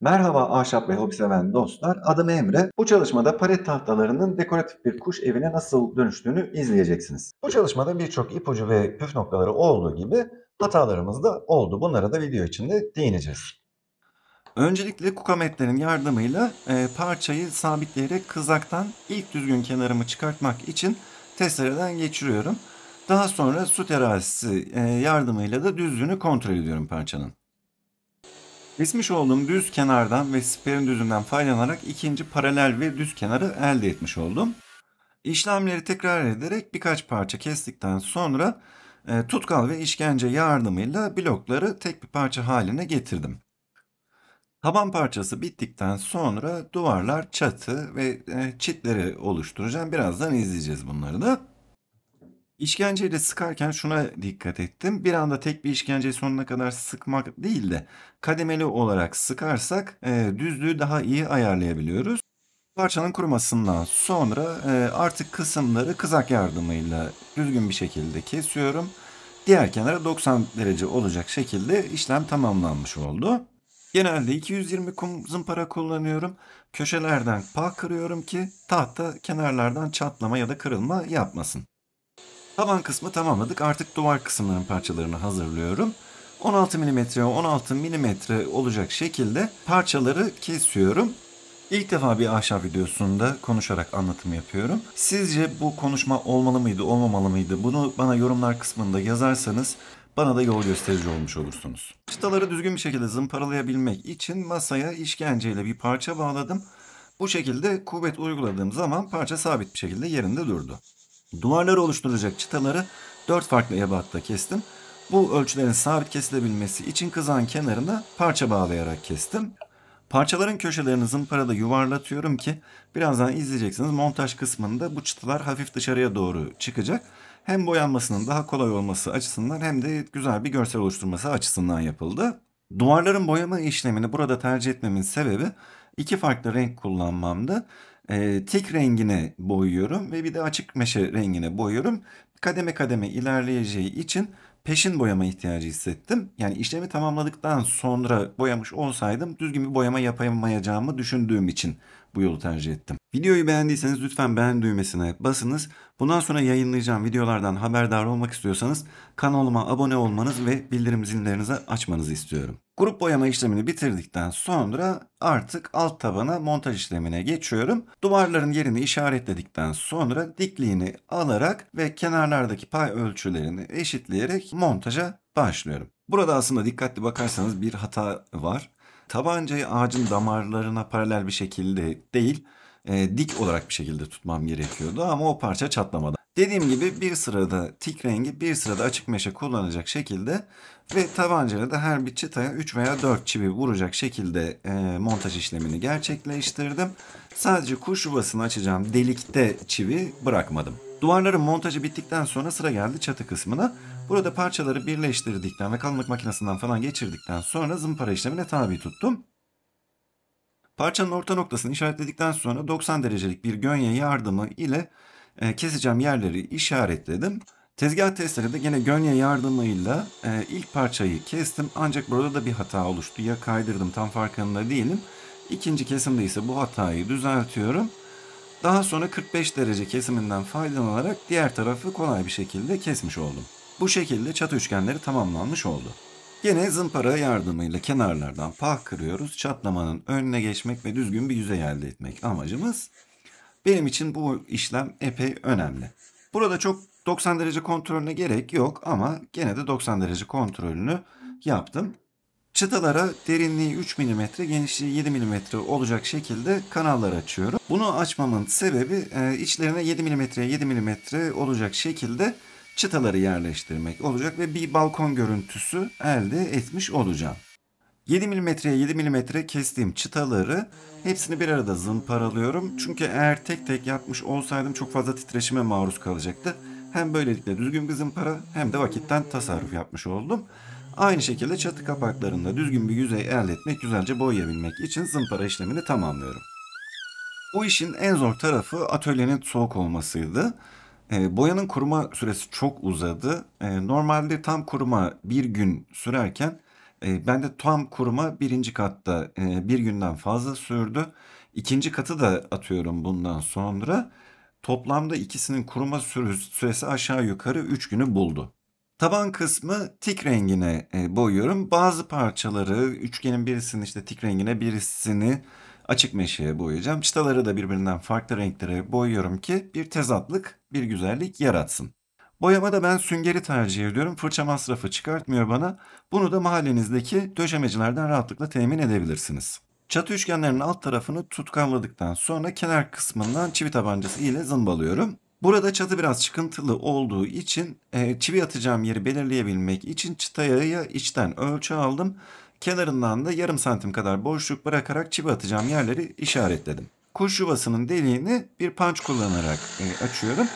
Merhaba ahşap ve hobi seven dostlar. Adım Emre. Bu çalışmada palet tahtalarının dekoratif bir kuş evine nasıl dönüştüğünü izleyeceksiniz. Bu çalışmada birçok ipucu ve püf noktaları olduğu gibi hatalarımız da oldu. Bunlara da video içinde değineceğiz. Öncelikle kukametlerin yardımıyla e, parçayı sabitleyerek kızaktan ilk düzgün kenarımı çıkartmak için testereden geçiriyorum. Daha sonra su terazisi e, yardımıyla da düzlüğünü kontrol ediyorum parçanın. Kesmiş olduğum düz kenardan ve siperin düzünden faydalanarak ikinci paralel ve düz kenarı elde etmiş oldum. İşlemleri tekrar ederek birkaç parça kestikten sonra e, tutkal ve işkence yardımıyla blokları tek bir parça haline getirdim. Taban parçası bittikten sonra duvarlar, çatı ve e, çitleri oluşturacağım. Birazdan izleyeceğiz bunları da. İşkenceyle sıkarken şuna dikkat ettim. Bir anda tek bir işkenceyi sonuna kadar sıkmak değil de kademeli olarak sıkarsak e, düzlüğü daha iyi ayarlayabiliyoruz. Parçanın kurumasından sonra e, artık kısımları kızak yardımıyla düzgün bir şekilde kesiyorum. Diğer kenara 90 derece olacak şekilde işlem tamamlanmış oldu. Genelde 220 kum zımpara kullanıyorum. Köşelerden pah kırıyorum ki tahta kenarlardan çatlama ya da kırılma yapmasın. Taban kısmı tamamladık. Artık duvar kısımların parçalarını hazırlıyorum. 16 milimetre 16 milimetre olacak şekilde parçaları kesiyorum. İlk defa bir ahşap videosunda konuşarak anlatım yapıyorum. Sizce bu konuşma olmalı mıydı, olmamalı mıydı? Bunu bana yorumlar kısmında yazarsanız bana da yol gösterici olmuş olursunuz. Çıtaları düzgün bir şekilde zımparalayabilmek için masaya işkenceyle bir parça bağladım. Bu şekilde kuvvet uyguladığım zaman parça sabit bir şekilde yerinde durdu. Duvarları oluşturacak çıtaları dört farklı ebatta kestim. Bu ölçülerin sabit kesilebilmesi için kızağın kenarına parça bağlayarak kestim. Parçaların köşelerini zımparada yuvarlatıyorum ki birazdan izleyeceksiniz montaj kısmında bu çıtalar hafif dışarıya doğru çıkacak. Hem boyanmasının daha kolay olması açısından hem de güzel bir görsel oluşturması açısından yapıldı. Duvarların boyama işlemini burada tercih etmemin sebebi iki farklı renk kullanmamdı e, tik rengine boyuyorum ve bir de açık meşe rengine boyuyorum. Kademe kademe ilerleyeceği için peşin boyama ihtiyacı hissettim. Yani işlemi tamamladıktan sonra boyamış olsaydım düzgün bir boyama yapamayacağımı düşündüğüm için bu yolu tercih ettim. Videoyu beğendiyseniz lütfen beğen düğmesine basınız. Bundan sonra yayınlayacağım videolardan haberdar olmak istiyorsanız kanalıma abone olmanız ve bildirim zillerinizi açmanızı istiyorum. Grup boyama işlemini bitirdikten sonra artık alt tabana montaj işlemine geçiyorum. Duvarların yerini işaretledikten sonra dikliğini alarak ve kenarlardaki pay ölçülerini eşitleyerek montaja başlıyorum. Burada aslında dikkatli bakarsanız bir hata var. Tabancayı ağacın damarlarına paralel bir şekilde değil, e, dik olarak bir şekilde tutmam gerekiyordu ama o parça çatlamadı. Dediğim gibi bir sırada tik rengi bir sırada açık meşe kullanacak şekilde ve tabancayla da her bir çıtaya 3 veya 4 çivi vuracak şekilde e, montaj işlemini gerçekleştirdim. Sadece kuş yuvasını açacağım delikte çivi bırakmadım. Duvarların montajı bittikten sonra sıra geldi çatı kısmına. Burada parçaları birleştirdikten ve kalınlık makinesinden falan geçirdikten sonra zımpara işlemine tabi tuttum. Parçanın orta noktasını işaretledikten sonra 90 derecelik bir gönye yardımı ile e, keseceğim yerleri işaretledim. Tezgah testleri de yine gönye yardımıyla e, ilk parçayı kestim ancak burada da bir hata oluştu. Ya kaydırdım tam farkında değilim. İkinci kesimde ise bu hatayı düzeltiyorum. Daha sonra 45 derece kesiminden faydalanarak diğer tarafı kolay bir şekilde kesmiş oldum. Bu şekilde çatı üçgenleri tamamlanmış oldu. Yine zımpara yardımıyla kenarlardan pah kırıyoruz. Çatlamanın önüne geçmek ve düzgün bir yüzey elde etmek amacımız. Benim için bu işlem epey önemli. Burada çok 90 derece kontrolüne gerek yok ama gene de 90 derece kontrolünü yaptım. Çıtalara derinliği 3 mm, genişliği 7 mm olacak şekilde kanallar açıyorum. Bunu açmamın sebebi e, içlerine 7 mm'ye 7 mm olacak şekilde çıtaları yerleştirmek olacak ve bir balkon görüntüsü elde etmiş olacağım. 7 milimetreye 7 milimetre kestiğim çıtaları hepsini bir arada zımparalıyorum. Çünkü eğer tek tek yapmış olsaydım çok fazla titreşime maruz kalacaktı. Hem böylelikle düzgün bir zımpara hem de vakitten tasarruf yapmış oldum. Aynı şekilde çatı kapaklarında düzgün bir yüzey elde etmek, güzelce boyayabilmek için zımpara işlemini tamamlıyorum. Bu işin en zor tarafı atölyenin soğuk olmasıydı. E, boyanın kuruma süresi çok uzadı. E, normalde tam kuruma bir gün sürerken ee, ben de tam kuruma birinci katta, e, bir günden fazla sürdü. İkinci katı da atıyorum bundan sonra. Toplamda ikisinin kuruma süresi aşağı yukarı 3 günü buldu. Taban kısmı tik rengine, e, boyuyorum. Bazı parçaları, üçgenin birisini işte tik rengine, birisini açık meşeye boyayacağım. Çıtaları da birbirinden farklı renklere boyuyorum ki bir tezatlık, bir güzellik yaratsın. Boyamada ben süngeri tercih ediyorum. Fırça masrafı çıkartmıyor bana. Bunu da mahallenizdeki döşemecilerden rahatlıkla temin edebilirsiniz. Çatı üçgenlerinin alt tarafını tutkamladıktan sonra kenar kısmından çivi tabancası ile zımbalıyorum. Burada çatı biraz çıkıntılı olduğu için e, çivi atacağım yeri belirleyebilmek için çıtayı içten ölçü aldım. Kenarından da yarım santim kadar boşluk bırakarak çivi atacağım yerleri işaretledim. Kuş yuvasının deliğini bir panç kullanarak e, açıyorum.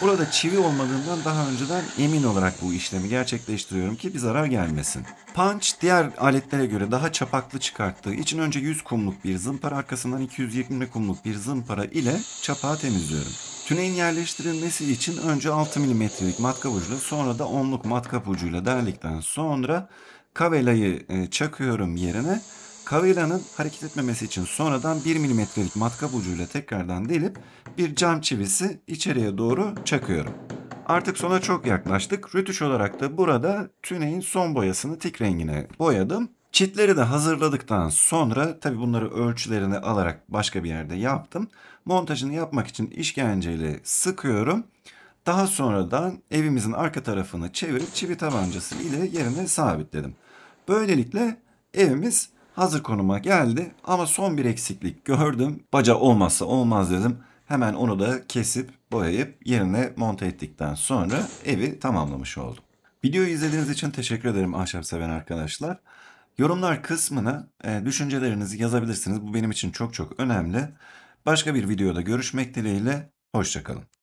Burada çivi olmadığından daha önceden emin olarak bu işlemi gerçekleştiriyorum ki bir zarar gelmesin. Punch diğer aletlere göre daha çapaklı çıkarttığı için önce 100 kumluk bir zımpara arkasından 220 kumluk bir zımpara ile çapağı temizliyorum. Tüneyin yerleştirilmesi için önce 6 milimetrelik matkap ucuyla sonra da 10'luk matkap ucuyla derledikten sonra kavelayı e, çakıyorum yerine Kavilanın hareket etmemesi için sonradan 1 milimetrelik matkap ucuyla tekrardan delip bir cam çivisi içeriye doğru çakıyorum. Artık sona çok yaklaştık. Rötuş olarak da burada tüneyin son boyasını tik rengine boyadım. Çitleri de hazırladıktan sonra tabi bunları ölçülerini alarak başka bir yerde yaptım. Montajını yapmak için işkenceyle sıkıyorum. Daha sonradan evimizin arka tarafını çevirip çivi tabancası ile yerine sabitledim. Böylelikle evimiz hazır konuma geldi ama son bir eksiklik gördüm. Baca olmazsa olmaz dedim. Hemen onu da kesip boyayıp yerine monte ettikten sonra evi tamamlamış oldum. Videoyu izlediğiniz için teşekkür ederim ahşap seven arkadaşlar. Yorumlar kısmına e, düşüncelerinizi yazabilirsiniz. Bu benim için çok çok önemli. Başka bir videoda görüşmek dileğiyle. Hoşçakalın.